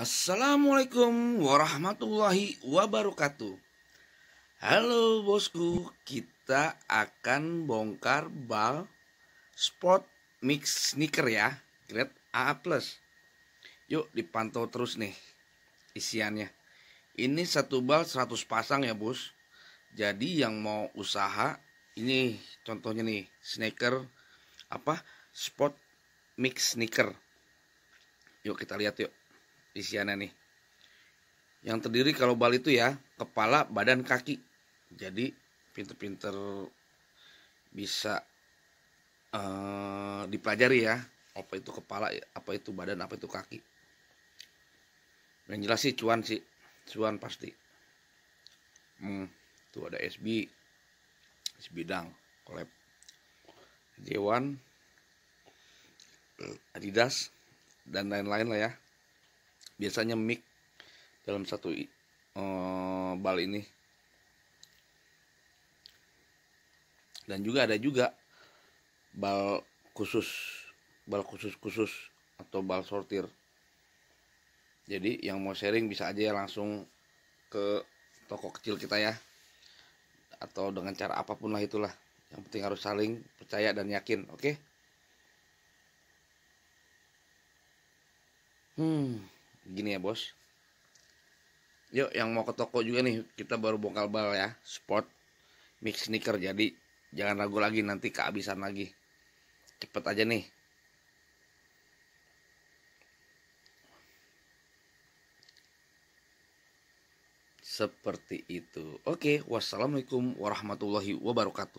Assalamualaikum warahmatullahi wabarakatuh. Halo bosku, kita akan bongkar bal spot mix sneaker ya, grade A+. plus. Yuk dipantau terus nih isiannya. Ini satu bal 100 pasang ya, Bos. Jadi yang mau usaha ini contohnya nih, sneaker apa? spot mix sneaker. Yuk kita lihat yuk isiannya nih. Yang terdiri kalau bal itu ya, kepala, badan, kaki. Jadi pinter-pinter bisa uh, dipelajari ya, apa itu kepala, apa itu badan, apa itu kaki. Yang jelas sih cuan sih, cuan pasti. Hmm, tuh ada SB, sebidang, kolab, J1, Adidas, dan lain-lain lah ya biasanya mic dalam satu uh, bal ini dan juga ada juga bal khusus bal khusus khusus atau bal sortir jadi yang mau sharing bisa aja ya langsung ke toko kecil kita ya atau dengan cara apapun lah itulah yang penting harus saling percaya dan yakin oke okay? hmm gini ya bos yuk yang mau ke toko juga nih kita baru bongkal bal ya sport mix sneaker jadi jangan ragu lagi nanti kehabisan lagi cepet aja nih seperti itu oke wassalamualaikum warahmatullahi wabarakatuh